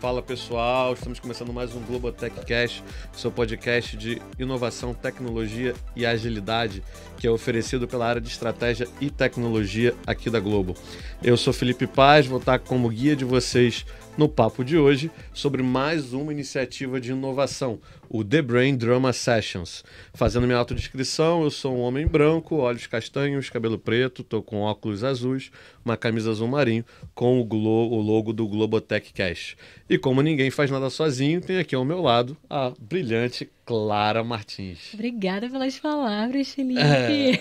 Fala pessoal, estamos começando mais um Global Techcast, seu podcast de inovação, tecnologia e agilidade, que é oferecido pela área de estratégia e tecnologia aqui da Globo. Eu sou Felipe Paz, vou estar como guia de vocês no papo de hoje sobre mais uma iniciativa de inovação, o The Brain Drama Sessions. Fazendo minha autodescrição, eu sou um homem branco, olhos castanhos, cabelo preto, estou com óculos azuis, uma camisa azul marinho, com o, o, logo do Globotech Cash. E como ninguém faz nada sozinho, tem aqui ao meu lado a brilhante Clara Martins. Obrigada pelas palavras, Felipe. É.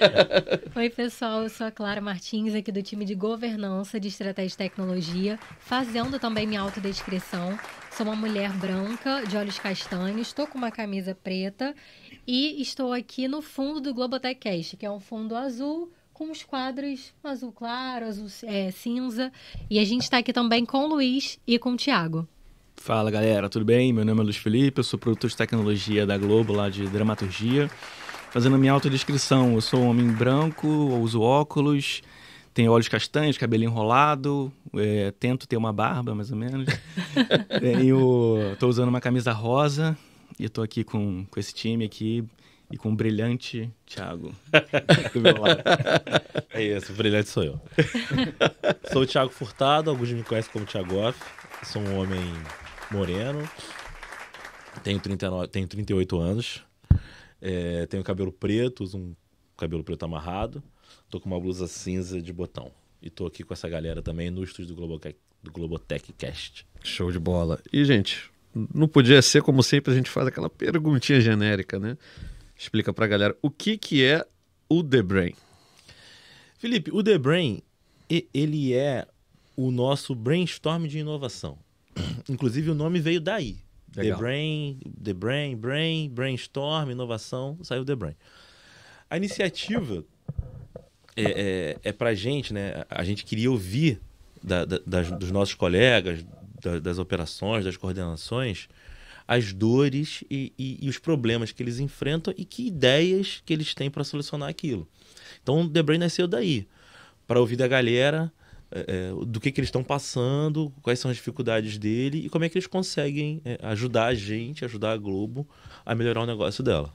Oi, pessoal. Eu sou a Clara Martins, aqui do time de governança de estratégia e tecnologia, fazendo também minha autodescrição. Sou uma mulher branca, de olhos castanhos, estou com uma camisa preta e estou aqui no fundo do Globotech que é um fundo azul com os quadros azul claro, azul é, cinza. E a gente está aqui também com o Luiz e com o Tiago. Fala galera, tudo bem? Meu nome é Luiz Felipe, eu sou produtor de tecnologia da Globo, lá de dramaturgia. Fazendo a minha autodescrição, eu sou um homem branco, uso óculos, tenho olhos castanhos, cabelo enrolado, é, tento ter uma barba, mais ou menos. tenho, é, tô usando uma camisa rosa e estou aqui com, com esse time aqui e com o brilhante Thiago É isso, o brilhante sou eu. sou o Thiago Furtado, alguns me conhecem como Thiago Off. Sou um homem moreno. Tenho, 39, tenho 38 anos. É, tenho cabelo preto, uso um cabelo preto amarrado. Tô com uma blusa cinza de botão. E tô aqui com essa galera também no estúdio do Globotech, do Globotech Cast. Show de bola. E, gente, não podia ser como sempre a gente faz aquela perguntinha genérica, né? Explica pra galera o que, que é o The Brain. Felipe, o The Brain, ele é o nosso brainstorm de inovação. Inclusive o nome veio daí. Legal. The Brain, The Brain, Brain, Brainstorm, inovação, saiu The Brain. A iniciativa é, é, é para gente, né? A gente queria ouvir da, da, das, dos nossos colegas, da, das operações, das coordenações, as dores e, e, e, os problemas que eles enfrentam e que ideias que eles têm para solucionar aquilo. Então, o The Brain nasceu daí, para ouvir da galera é, é, do que, que eles estão passando, quais são as dificuldades dele e como é que eles conseguem é, ajudar a gente, ajudar a Globo a melhorar o negócio dela.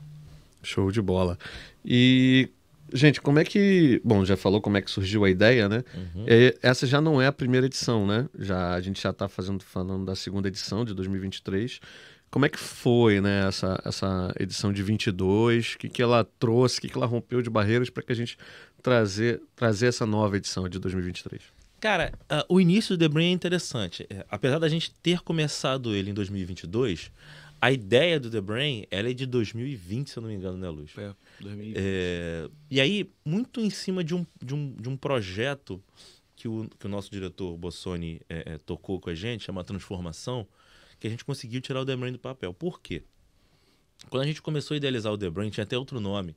Show de bola. E, gente, como é que. Bom, já falou como é que surgiu a ideia, né? Uhum. É, essa já não é a primeira edição, né? Já, a gente já está fazendo, falando da segunda edição de 2023. Como é que foi né, essa, essa edição de 22? O que, que ela trouxe? O que, que ela rompeu de barreiras para que a gente trazer, trazer essa nova edição de 2023? Cara, uh, o início do The Brain é interessante. É, apesar da gente ter começado ele em 2022, a ideia do The Brain ela é de 2020, se eu não me engano, né, Luiz É, 2020. É, e aí, muito em cima de um, de um, de um projeto que o, que o nosso diretor Bossoni é, é, tocou com a gente, chama Transformação, que a gente conseguiu tirar o The Brain do papel. Por quê? Quando a gente começou a idealizar o The Brain, tinha até outro nome.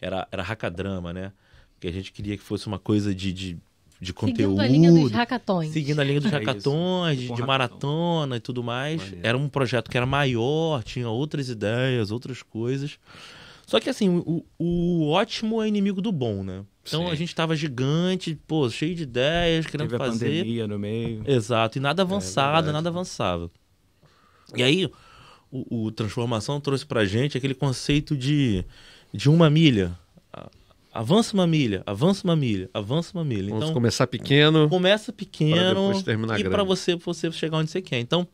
Era, era Hakadrama, né? Que a gente queria que fosse uma coisa de, de de conteúdo. Seguindo a linha dos hackathons. Seguindo a linha dos é hackathons, de, de maratona e tudo mais. Era um projeto que era maior, tinha outras ideias, outras coisas. Só que assim, o, o ótimo é inimigo do bom, né? Então Sim. a gente tava gigante, pô, cheio de ideias, querendo Teve fazer. A pandemia no meio. Exato, e nada é avançado, é nada avançava. E aí, o, o Transformação trouxe pra gente aquele conceito de, de uma milha Avança uma milha, avança uma milha, avança uma milha. Vamos então, começar pequeno. Começa pequeno e para você você chegar onde você quer. Então,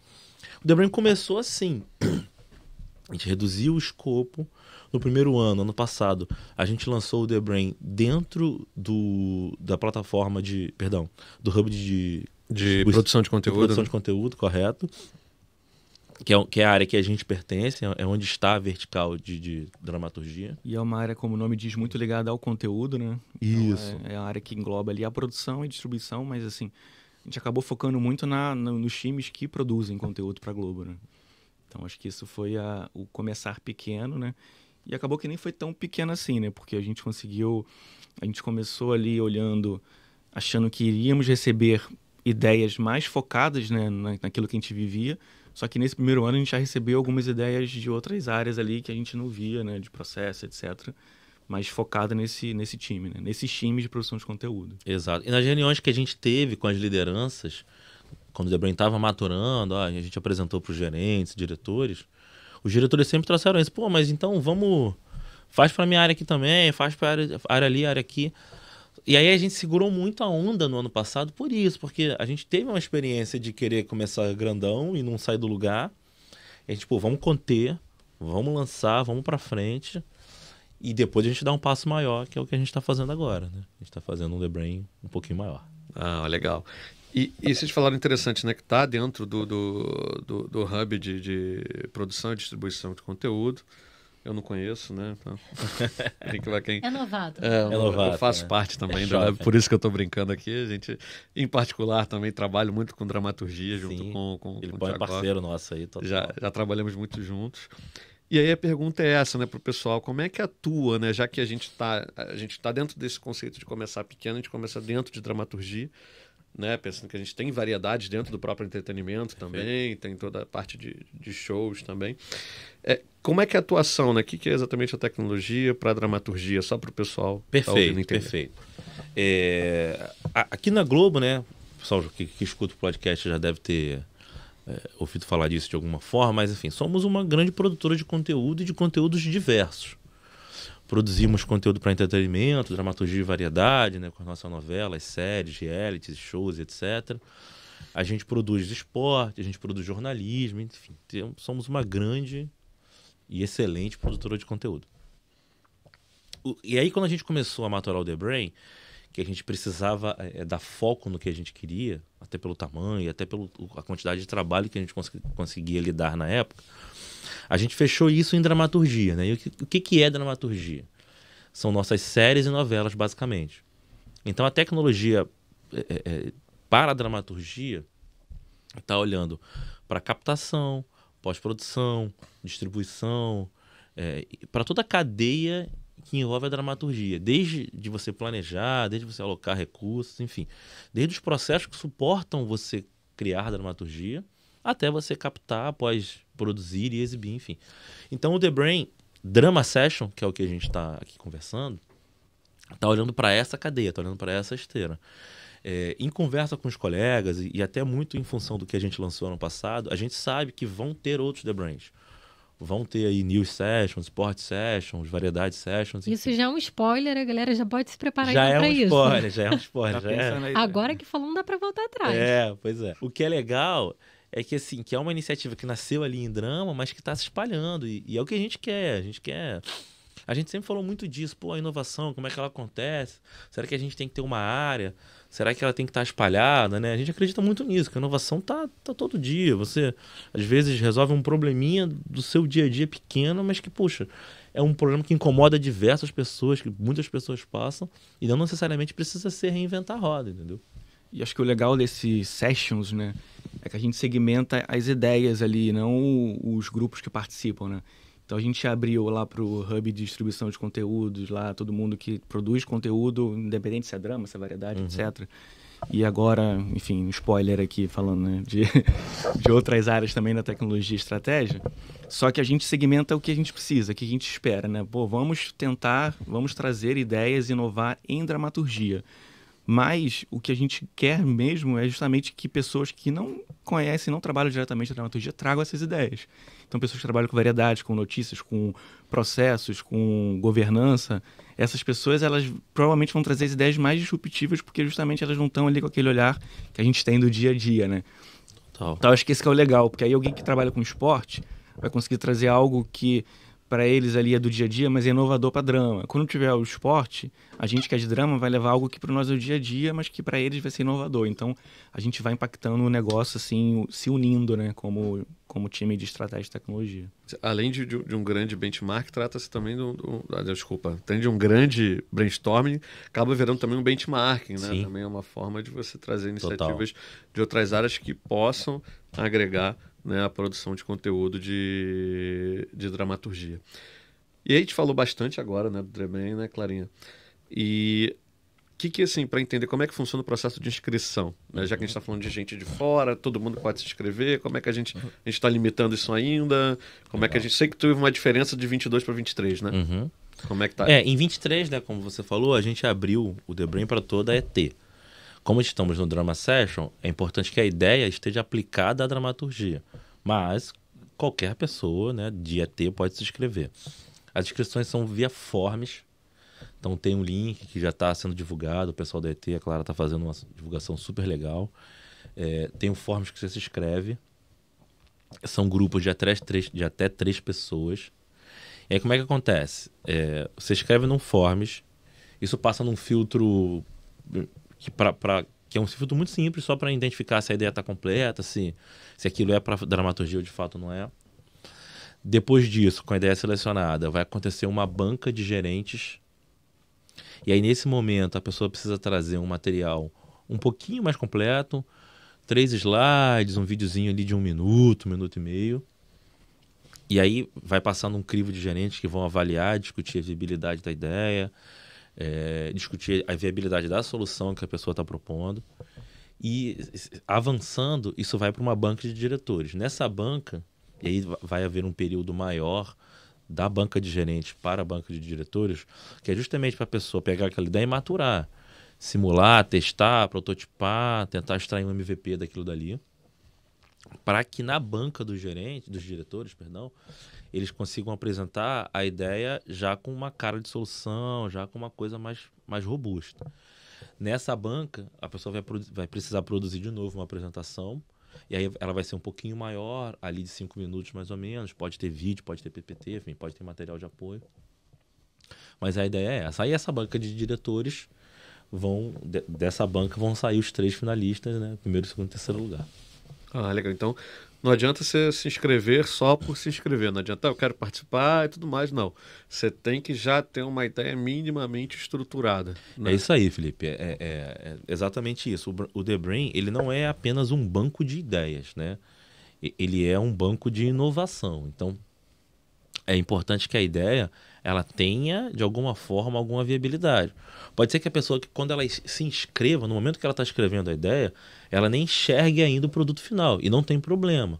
o The Brain começou assim. A gente reduziu o escopo no primeiro ano, ano passado. A gente lançou o The Brain dentro do da plataforma de, perdão, do hub de de, de produção de conteúdo. De produção né? de conteúdo, né? correto? que é, que é a área que a gente pertence, é, é onde está a vertical de, de dramaturgia. E é uma área, como o nome diz, muito ligada ao conteúdo, né? Então, isso. Então, é, é, a área que engloba ali a produção e distribuição, mas assim, a gente acabou focando muito na, na nos times que produzem conteúdo para Globo, né? Então acho que isso foi a, o começar pequeno, né? E acabou que nem foi tão pequeno assim, né? Porque a gente conseguiu, a gente começou ali olhando, achando que iríamos receber ideias mais focadas né, na, naquilo que a gente vivia, só que nesse primeiro ano a gente já recebeu algumas ideias de outras áreas ali que a gente não via, né, de processo, etc. Mas focada nesse, nesse time, né, nesses times de produção de conteúdo. Exato. E nas reuniões que a gente teve com as lideranças, quando o The estava maturando, ó, ah, a gente apresentou para os gerentes, diretores, os diretores sempre trouxeram isso. Pô, mas então vamos. Faz para minha área aqui também, faz para área, área ali, área aqui. E aí a gente segurou muito a onda no ano passado por isso, porque a gente teve uma experiência de querer começar grandão e não sair do lugar. E a gente, pô, vamos conter, vamos lançar, vamos para frente. E depois a gente dá um passo maior, que é o que a gente está fazendo agora. Né? A gente está fazendo um The Brain um pouquinho maior. Ah, legal. E, e vocês falaram interessante, né? Que está dentro do, do, do, do hub de, de produção e distribuição de conteúdo. Eu não conheço, né? Então, que quem... É novato. É, é novato, eu faço né? parte também, é da, por isso que eu estou brincando aqui. A gente, em particular, também trabalho muito com dramaturgia, Sim, junto com, com Ele com é parceiro nosso aí. Total. Já, já trabalhamos muito juntos. E aí a pergunta é essa, né, para o pessoal, como é que atua, né, já que a gente está tá dentro desse conceito de começar pequeno, a gente começa dentro de dramaturgia, né? Pensando que a gente tem variedade dentro do próprio entretenimento também, Sim. tem toda a parte de, de shows também. É, como é que é a atuação, né? O que, é exatamente a tecnologia para a dramaturgia, só para o pessoal Perfeito, tá perfeito. É, aqui na Globo, né? O pessoal que, que escuta o podcast já deve ter é, ouvido falar disso de alguma forma, mas enfim, somos uma grande produtora de conteúdo e de conteúdos diversos. Produzimos conteúdo para entretenimento, dramaturgia e variedade, né, com nossa novela, novelas, séries, realities, shows, etc. A gente produz esporte, a gente produz jornalismo, enfim, temos, somos uma grande e excelente produtora de conteúdo. O, e aí, quando a gente começou a o The Brain, que a gente precisava é, é, dar foco no que a gente queria, até pelo tamanho, até pela quantidade de trabalho que a gente cons conseguia lidar na época, a gente fechou isso em dramaturgia, né? E o que, que é dramaturgia? São nossas séries e novelas, basicamente. Então a tecnologia é, é, é para a dramaturgia está olhando para captação, pós-produção, distribuição, é, para toda a cadeia que envolve a dramaturgia, desde de você planejar, desde você alocar recursos, enfim, desde os processos que suportam você criar dramaturgia até você captar após produzir e exibir, enfim. Então o The Brain Drama Session, que é o que a gente está aqui conversando, está olhando para essa cadeia, está olhando para essa esteira. É, em conversa com os colegas e, e, até muito em função do que a gente lançou ano passado, a gente sabe que vão ter outros The Brains, Vão ter aí news sessions, sport sessions, variedade sessions. Isso enfim. já é um spoiler, a galera já pode se preparar já então é um isso. Spoiler, já é um spoiler, tá já é um spoiler. Agora que falou, não dá para voltar atrás. É, pois é. O que é legal é que assim, que é uma iniciativa que nasceu ali em drama, mas que está se espalhando. E, e, é o que a gente quer. A gente quer. A gente sempre falou muito disso, pô, a inovação, como é que ela acontece? Será que a gente tem que ter uma área? Será que ela tem que estar tá espalhada, né? A gente acredita muito nisso, que a inovação tá, tá todo dia. Você, às vezes, resolve um probleminha do seu dia a dia pequeno, mas que, puxa, é um problema que incomoda diversas pessoas, que muitas pessoas passam, e não necessariamente precisa ser reinventar a roda, entendeu? E acho que o legal desses sessions, né, é que a gente segmenta as ideias ali, não os grupos que participam, né? Então a gente abriu lá para o hub de distribuição de conteúdos, lá todo mundo que produz conteúdo, independente se é drama, se é variedade, uhum. etc. E agora, enfim, spoiler aqui falando né, de, de outras áreas também da tecnologia e estratégia. Só que a gente segmenta o que a gente precisa, o que a gente espera, né? Pô, vamos tentar, vamos trazer ideias, inovar em dramaturgia. Mas o que a gente quer mesmo é justamente que pessoas que não conhecem, não trabalham diretamente na dramaturgia, tragam essas ideias. Então, pessoas que trabalham com variedades, com notícias, com processos, com governança, essas pessoas, elas provavelmente vão trazer as ideias mais disruptivas, porque justamente elas não estão ali com aquele olhar que a gente tem do dia a dia, né? Total. Então, acho que esse que é o legal, porque aí alguém que trabalha com esporte vai conseguir trazer algo que para eles ali é do dia a dia, mas é inovador para drama. Quando tiver o esporte, a gente que é de drama vai levar algo que para nós é o dia a dia, mas que para eles vai ser inovador. Então, a gente vai impactando o negócio assim, se unindo, né, como como time de estratégia de tecnologia. Além de, de, de um grande benchmark, trata-se também do, do ah, desculpa, além de um grande brainstorming, acaba virando também um benchmarking, né? Sim. Também é uma forma de você trazer iniciativas Total. de outras áreas que possam agregar né, a produção de conteúdo de, de dramaturgia. E aí a gente falou bastante agora, né, do Drebem, né, Clarinha? E o que, que, assim, para entender como é que funciona o processo de inscrição, né? já que a gente está falando de gente de fora, todo mundo pode se inscrever, como é que a gente está limitando isso ainda? Como Legal. é que a gente. Sei que teve uma diferença de 22 para 23, né? Uhum. Como é que tá? É, em 23, né, como você falou, a gente abriu o The Brain para toda a ET. Como estamos no drama session, é importante que a ideia esteja aplicada à dramaturgia. Mas qualquer pessoa, né, de T, pode se inscrever. As inscrições são via forms. Então tem um link que já está sendo divulgado. O pessoal da ET, a Clara está fazendo uma divulgação super legal. É, tem um forms que você se inscreve. São grupos de até três, de até três pessoas. E aí como é que acontece? É, você escreve num forms. Isso passa num filtro que, pra, pra, que é um filtro muito simples só para identificar se a ideia está completa, se, se aquilo é para dramaturgia ou de fato não é. Depois disso, com a ideia selecionada, vai acontecer uma banca de gerentes. E aí, nesse momento, a pessoa precisa trazer um material um pouquinho mais completo, três slides, um videozinho ali de um minuto, minuto e meio. E aí vai passando um crivo de gerentes que vão avaliar, discutir a viabilidade da ideia, é, discutir a viabilidade da solução que a pessoa está propondo. E avançando, isso vai para uma banca de diretores. Nessa banca, e aí vai haver um período maior da banca de gerentes para a banca de diretores, que é justamente para a pessoa pegar aquela ideia e maturar. Simular, testar, prototipar, tentar extrair um MVP daquilo dali para que na banca dos gerente dos diretores, perdão, eles consigam apresentar a ideia já com uma cara de solução, já com uma coisa mais, mais robusta. Nessa banca, a pessoa vai, vai precisar produzir de novo uma apresentação, e aí ela vai ser um pouquinho maior, ali de cinco minutos mais ou menos. Pode ter vídeo, pode ter PPT, enfim, pode ter material de apoio. Mas a ideia é essa. Aí essa banca de diretores vão de, dessa banca vão sair os três finalistas, né? Primeiro, segundo, terceiro lugar. Ah, legal. Então, não adianta você se inscrever só por se inscrever. Não adianta, ah, eu quero participar e tudo mais, não. Você tem que já ter uma ideia minimamente estruturada. Né? É isso aí, Felipe. É, é, é exatamente isso. O, o The Brain, ele não é apenas um banco de ideias, né? Ele é um banco de inovação. Então, é importante que a ideia ela tenha, de alguma forma, alguma viabilidade. Pode ser que a pessoa, que quando ela se inscreva, no momento que ela está escrevendo a ideia, ela nem enxergue ainda o produto final, e não tem problema.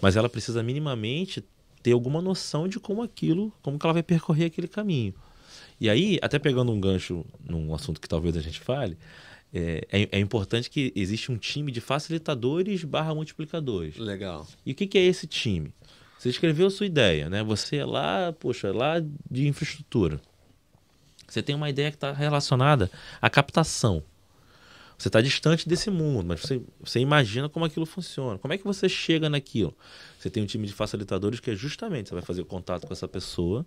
Mas ela precisa minimamente ter alguma noção de como aquilo, como que ela vai percorrer aquele caminho. E aí, até pegando um gancho num assunto que talvez a gente fale, é, é, é, importante que existe um time de facilitadores barra multiplicadores. Legal. E o que, que, é esse time? Você escreveu sua ideia, né? Você é lá, poxa, lá de infraestrutura. Você tem uma ideia que está relacionada à captação. Você está distante desse mundo, mas você, você imagina como aquilo funciona. Como é que você chega naquilo? Você tem um time de facilitadores que é justamente você vai fazer contato com essa pessoa.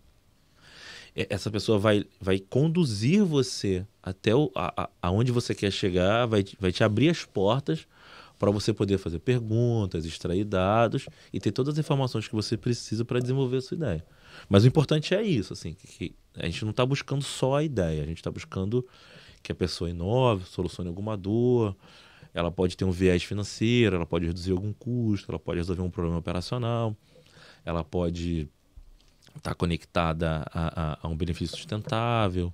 Essa pessoa vai, vai conduzir você até o, a, a, aonde você quer chegar, vai, vai te abrir as portas para você poder fazer perguntas, extrair dados e ter todas as informações que você precisa para desenvolver a sua ideia. Mas o importante é isso, assim, que, a gente não está buscando só a ideia, a gente está buscando que a pessoa inove, solucione alguma dor, ela pode ter um viés financeiro, ela pode reduzir algum custo, ela pode resolver um problema operacional, ela pode estar tá conectada a, a, a, um benefício sustentável.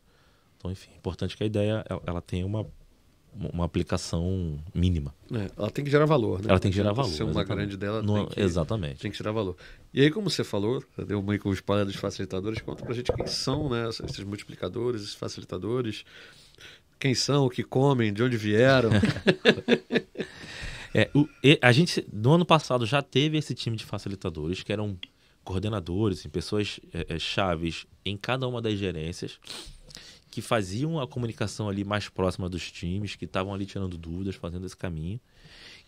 Então, enfim, é importante que a ideia ela tenha uma uma aplicação mínima. É, ela tem que gerar valor, né? Ela tem que gerar valor. Ser uma exatamente. grande dela no, tem que, exatamente. tem que gerar valor. E aí, como você falou, deu meio que os espalha dos facilitadores, conta pra gente quem são né, esses multiplicadores, esses facilitadores, quem são, o que comem, de onde vieram. é, o, a gente, no ano passado, já teve esse time de facilitadores, que eram coordenadores, pessoas é, é, chaves em cada uma das gerências que faziam a comunicação ali mais próxima dos times, que estavam ali tirando dúvidas, fazendo esse caminho.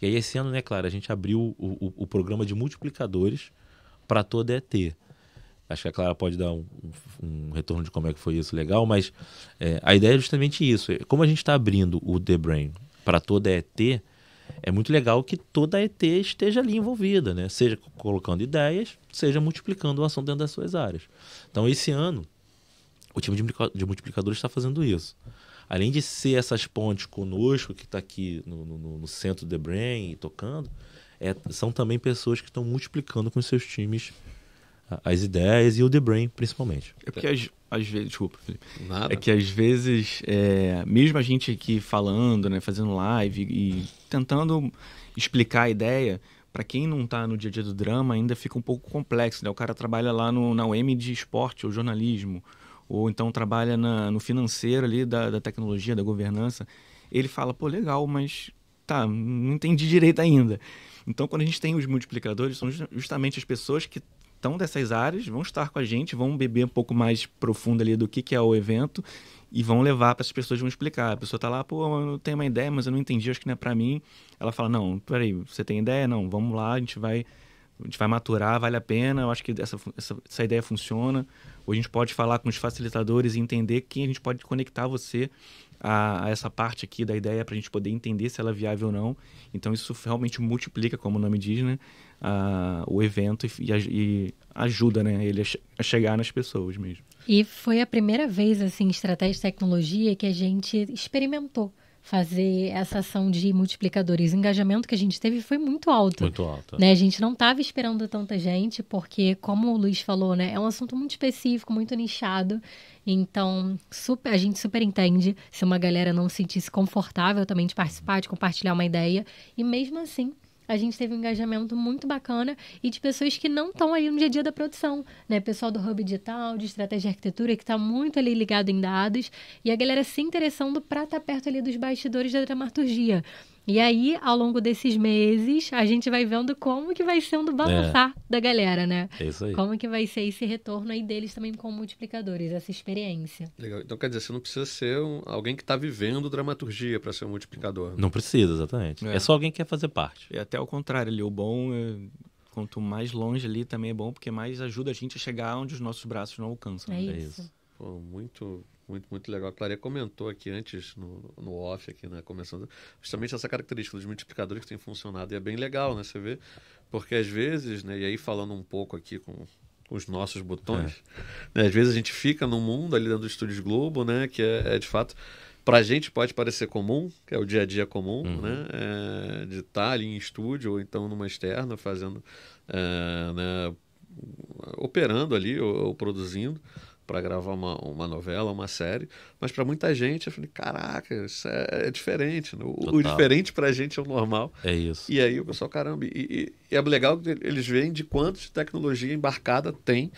E aí, esse ano, né, claro, a gente abriu o, o, o programa de multiplicadores para toda ET. Acho que a Clara pode dar um, um, retorno de como é que foi isso legal, mas é, a ideia é justamente isso. É, como a gente está abrindo o The Brain para toda ET, é muito legal que toda ET esteja ali envolvida, né? Seja colocando ideias, seja multiplicando a ação dentro das suas áreas. Então, esse ano, o time de multiplicadores está fazendo isso. Além de ser essas pontes conosco, que está aqui no, no, no, centro do The Brain e tocando, é, são também pessoas que estão multiplicando com seus times as ideias e o The Brain, principalmente. É porque às, às vezes. Desculpa, Felipe. Nada. É que às vezes, é, mesmo a gente aqui falando, né, fazendo live e tentando explicar a ideia, para quem não está no dia a dia do drama, ainda fica um pouco complexo. Né? O cara trabalha lá no, na UEM de esporte ou jornalismo ou então trabalha na, no financeiro ali da, da tecnologia, da governança, ele fala, pô, legal, mas tá, não entendi direito ainda. Então, quando a gente tem os multiplicadores, são justamente as pessoas que estão dessas áreas, vão estar com a gente, vão beber um pouco mais profundo ali do que, que é o evento e vão levar para as pessoas, vão explicar. A pessoa tá lá, pô, eu tenho uma ideia, mas eu não entendi, acho que não é para mim. Ela fala, não, peraí, você tem ideia? Não, vamos lá, a gente vai a gente vai maturar, vale a pena, eu acho que essa, essa, essa ideia funciona. Ou a gente pode falar com os facilitadores e entender quem a gente pode conectar você a, a essa parte aqui da ideia para a gente poder entender se ela é viável ou não. Então isso realmente multiplica, como o nome diz, né, a, o evento e, e, ajuda né, ele a, a chegar nas pessoas mesmo. E foi a primeira vez, assim, estratégia de tecnologia que a gente experimentou fazer essa ação de multiplicadores. O engajamento que a gente teve foi muito alto. Muito alto. Né? A gente não estava esperando tanta gente, porque, como o Luiz falou, né, é um assunto muito específico, muito nichado. Então, super, a gente super entende se uma galera não se sentisse confortável também de participar, de compartilhar uma ideia. E mesmo assim, a gente teve um engajamento muito bacana e de pessoas que não estão aí no dia a dia da produção, né? Pessoal do Hub Digital, de Estratégia e Arquitetura, que está muito ali ligado em dados, e a galera se interessando para estar tá perto ali dos bastidores da dramaturgia. E aí, ao longo desses meses, a gente vai vendo como que vai sendo o balançar é. da galera, né? É isso aí. Como que vai ser esse retorno aí deles também com multiplicadores, essa experiência. Legal. Então, quer dizer, você não precisa ser um, alguém que está vivendo dramaturgia para ser um multiplicador. Não precisa, exatamente. É. é. só alguém que quer fazer parte. E é até o contrário, ali, o bom, é, quanto mais longe ali também é bom, porque mais ajuda a gente a chegar onde os nossos braços não alcançam. Né? É, é isso. É isso. Pô, muito, muito, muito legal. A Clareia comentou aqui antes, no, no off, aqui na né, começando, justamente essa característica dos multiplicadores que tem funcionado. E é bem legal, né? Você vê, porque às vezes, né? E aí falando um pouco aqui com os nossos botões, é. né, às vezes a gente fica no mundo ali dentro do Estúdios Globo, né? Que é, é de fato para a gente pode parecer comum, que é o dia a dia comum, uhum. né? É, de estar tá ali em estúdio ou então numa externa fazendo, é, né? operando ali ou, ou produzindo, para gravar uma, uma novela, uma série, mas para muita gente eu falei, caraca, isso é, é diferente. Né? O, o, diferente para a gente é o normal. É isso. E aí o pessoal, caramba, e, e, é legal que eles veem de quanto de tecnologia embarcada tem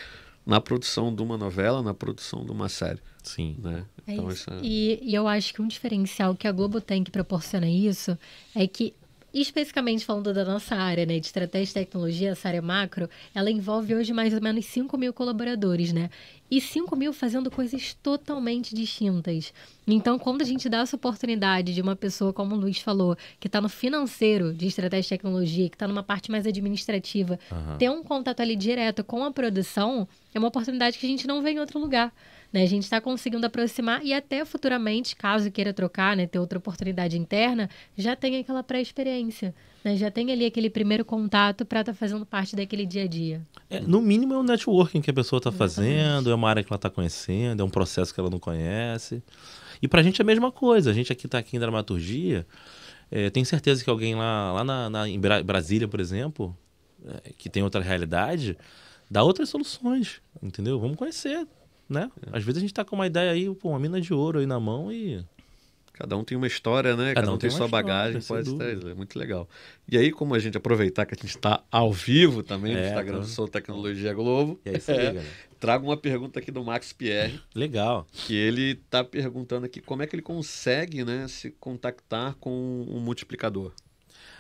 na produção de uma novela, na produção de uma série. Sim. Né? É então, isso. Isso é... E, e eu acho que um diferencial que a Globo tem que proporciona isso é que especificamente falando da nossa área, né, de estratégia e tecnologia, essa área macro, ela envolve hoje mais ou menos 5 mil colaboradores, né? e 5 mil fazendo coisas totalmente distintas. Então, quando a gente dá essa oportunidade de uma pessoa, como o Luiz falou, que está no financeiro de estratégia de tecnologia, que está numa parte mais administrativa, uhum. ter um contato ali direto com a produção é uma oportunidade que a gente não vê em outro lugar. Né? A gente está conseguindo aproximar e até futuramente, caso queira trocar, né, ter outra oportunidade interna, já tem aquela pré-experiência né? Já tem ali aquele primeiro contato para estar tá fazendo parte daquele dia a dia. É, no mínimo é um networking que a pessoa está fazendo, é uma área que ela está conhecendo, é um processo que ela não conhece. E para a gente é a mesma coisa. A gente aqui está aqui em dramaturgia. É, tenho certeza que alguém lá, lá na, na em Brasília, por exemplo, é, que tem outra realidade, dá outras soluções, entendeu? Vamos conhecer, né? É. Às vezes a gente está com uma ideia aí, pô, uma mina de ouro aí na mão e Cada um tem uma história, né? Cada, Cada um, tem, tem sua história, bagagem, pode estar, é muito legal. E aí, como a gente aproveitar que a gente está ao vivo também é, no Instagram Sou Tecnologia Globo, e é aí é, liga, trago uma pergunta aqui do Max Pierre. legal. Que ele está perguntando aqui como é que ele consegue né, se contactar com um multiplicador.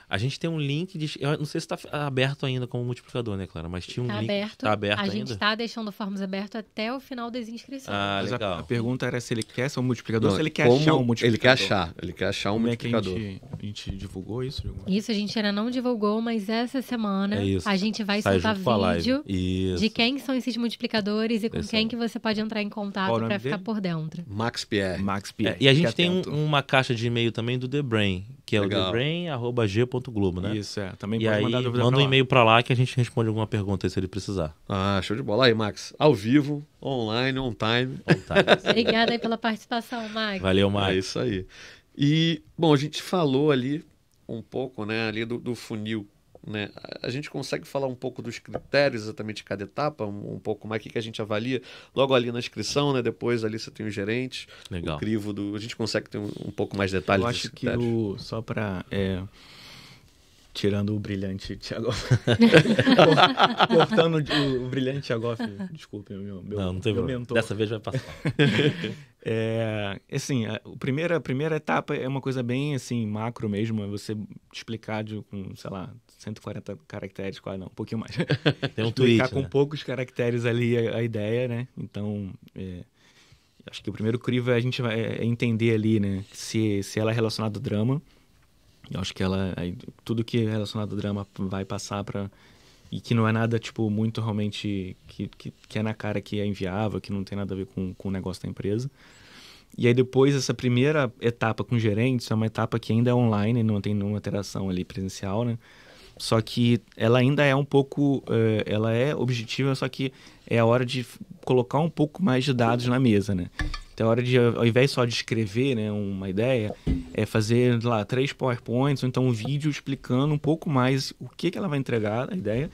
A gente tem um link de. Eu não sei se está aberto ainda como multiplicador, né, Clara? Mas tinha um tá link. Aberto. Tá aberto. A ainda? gente está deixando o Forms aberto até o final das inscrições. Ah, Mas legal. A, a, pergunta era se ele quer ser um multiplicador não, ou se ele quer achar um multiplicador. Ele quer achar. Ele quer achar um como é multiplicador. É gente divulgou isso? Isso a gente ainda não divulgou, mas essa semana é a gente vai Sai soltar vídeo de quem são esses multiplicadores e com quem que você pode entrar em contato para ficar por dentro. Max Pierre. Max Pierre. É, e a gente tem um, uma caixa de e-mail também do The Brain, que é Legal. o thebrain@g.globo, né? Isso é. Também e pode aí, mandar manda um e-mail para lá que a gente responde alguma pergunta aí, se ele precisar. Ah, show de bola aí, Max. Ao vivo, online, on time. On time. Obrigada aí pela participação, Max. Valeu, Max. É isso aí. E, bom, a gente falou ali um pouco, né, ali do, do funil né? A gente consegue falar um pouco dos critérios exatamente de cada etapa, um, um pouco mais o que, que a gente avalia logo ali na inscrição, né? Depois ali você tem os gerentes, Legal. o crivo do. A gente consegue ter um, um pouco mais de detalhes. Eu acho que o, só para é, tirando o brilhante Tiago, cortando o, brilhante Tiago, desculpe meu, meu, não, não meu mentor. Dessa vez vai passar. É, assim, a primeira, a primeira etapa é uma coisa bem, assim, macro mesmo. É você explicar de, com, sei lá, 140 caracteres, quase não, um pouquinho mais. Tem um tweet, com né? poucos caracteres ali a, a ideia, né? Então, é, acho que o primeiro crivo é a gente vai é, é entender ali, né? Se, se ela é relacionada ao drama. Eu acho que ela, aí, tudo que é relacionado ao drama vai passar para e que não é nada, tipo, muito realmente que, que, que, é na cara que é enviável, que não tem nada a ver com, com o negócio da empresa. E aí depois, essa primeira etapa com gerentes é uma etapa que ainda é online, não tem nenhuma interação ali presencial, né? Só que ela ainda é um pouco, eh, ela é objetiva, só que é a hora de colocar um pouco mais de dados na mesa, né? Então, a é hora de, ao invés só de escrever né, uma ideia, é fazer lá três PowerPoints ou então um vídeo explicando um pouco mais o que, que ela vai entregar, a ideia,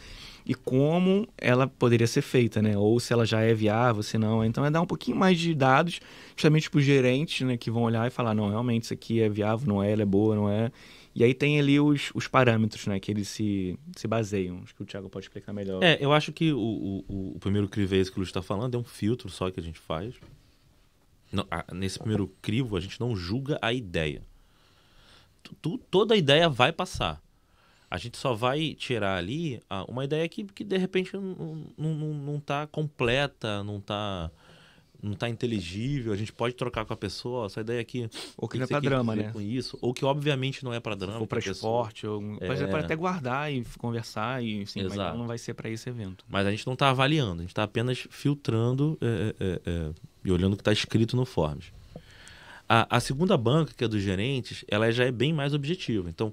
e como ela poderia ser feita, né? Ou se ela já é viável, se não. É. Então, é dar um pouquinho mais de dados, justamente para os gerentes né, que vão olhar e falar: não, realmente isso aqui é viável, não é, ela é boa, não é. E aí tem ali os, os parâmetros né, que eles se, se baseiam. Acho que o Thiago pode explicar melhor. É, eu acho que o, o, o primeiro é esse que o Luiz está falando é um filtro só que a gente faz. Não, a, nesse primeiro crivo, a gente não julga a ideia. toda a ideia vai passar. A gente só vai tirar ali a, ah, uma ideia que, que de repente não está completa, não está não está inteligível, a gente pode trocar com a pessoa, essa ideia aqui. Ou que, não é para drama, né? Com isso, ou que obviamente não é para drama. Ou para esporte, ou... É... mas pode para até guardar e conversar, e, assim, Exato. mas não vai ser para esse evento. Mas a gente não está avaliando, a gente está apenas filtrando é é, é, é, e olhando o que está escrito no Forms. A, a segunda banca, que é dos gerentes, ela já é bem mais objetiva. Então,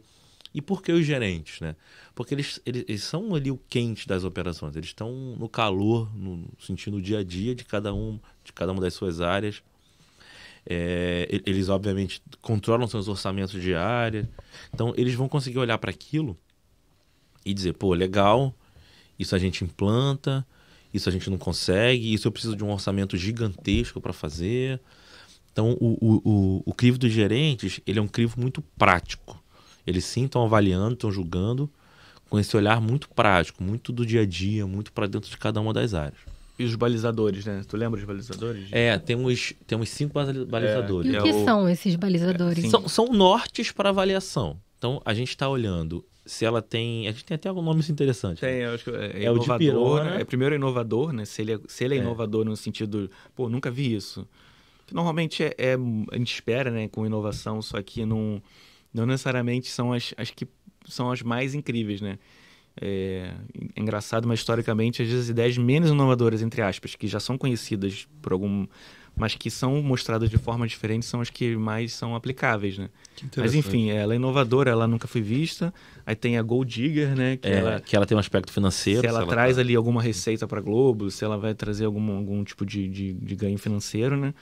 e por que os gerentes, né? Porque eles, eles, eles são ali o quente das operações, eles estão no calor, no, sentindo o dia a dia de cada um, de cada uma das suas áreas. É, eles, obviamente, controlam seus orçamentos diários. Então, eles vão conseguir olhar para aquilo e dizer, pô, legal, isso a gente implanta, isso a gente não consegue, isso eu preciso de um orçamento gigantesco para fazer. Então, o, o, o, o crivo dos gerentes, ele é um crivo muito prático. Eles sim estão avaliando, estão julgando com esse olhar muito prático, muito do dia a dia, muito para dentro de cada uma das áreas. E os balizadores, né? Tu lembra os balizadores? É, temos, temos cinco é, balizadores. É. E o que é o... são esses balizadores? É, são, são nortes para avaliação. Então, a gente está olhando se ela tem. A gente tem até algum nome interessante. Tem, né? eu acho que é, é inovador, é o de pirona. Né? É primeiro é inovador, né? Se ele é, se ele é, é. inovador no sentido, pô, nunca vi isso. Normalmente é, é, a gente espera, né, com inovação, só que não. Num não necessariamente são as, as que são as mais incríveis, né? É, é engraçado, mas historicamente, às vezes, as ideias menos inovadoras, entre aspas, que já são conhecidas por algum. mas que são mostradas de forma diferente, são as que mais são aplicáveis, né? Mas enfim, ela é inovadora, ela nunca foi vista. Aí tem a Gold Digger, né? Que, é, ela, que ela tem um aspecto financeiro. Se ela, se ela traz tá... ali alguma receita para Globo, se ela vai trazer algum, algum tipo de, de, de ganho financeiro, né?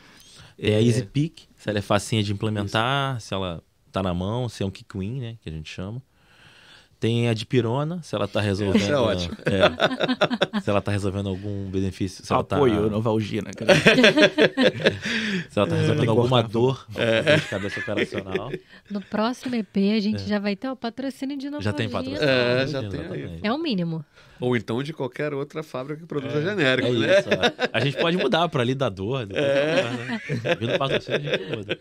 É a é. Easy Pick, se ela é facinha de implementar, Isso. se ela tá na mão, se é um kick win, né? Que a gente chama. Tem a de pirona, se ela tá resolvendo. Isso é ótimo. É, se ela tá resolvendo algum benefício. Se tá Apoio, tá, Novalgina, cara. se ela tá é. resolvendo alguma dor é. de cabeça operacional. No próximo EP a gente é. já vai ter o patrocínio de Novalgina. Já tem patrocínio. É, já tem. É o mínimo. Ou então de qualquer outra fábrica que produza é, genérico, é né? Isso, é. a gente pode mudar para ali É. dor. Né? Vindo patrocínio a gente muda.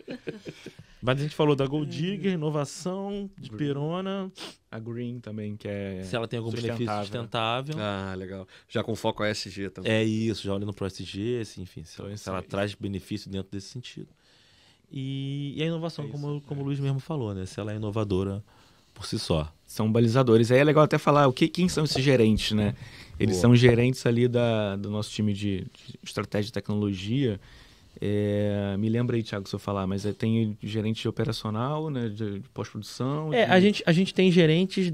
Mas a gente falou da Gold Digger, inovação, de Perona. A Green também, que é. Se ela tem algum sustentável. benefício né? sustentável. Ah, legal. Já com foco ESG também. É isso, já olhando para o ESG, assim, enfim, se ela, então, se ela traz benefício dentro desse sentido. E, e a inovação, é como, como é. o Luiz mesmo falou, né? Se ela é inovadora por si só. São balizadores. Aí é legal até falar o que, quem são esses gerentes, né? Eles Boa. são gerentes ali da, do nosso time de, de estratégia e tecnologia é, me lembra aí, Thiago, se eu falar, mas é, tem gerente operacional, né, de, de pós-produção. É, de... A, gente, a gente tem gerentes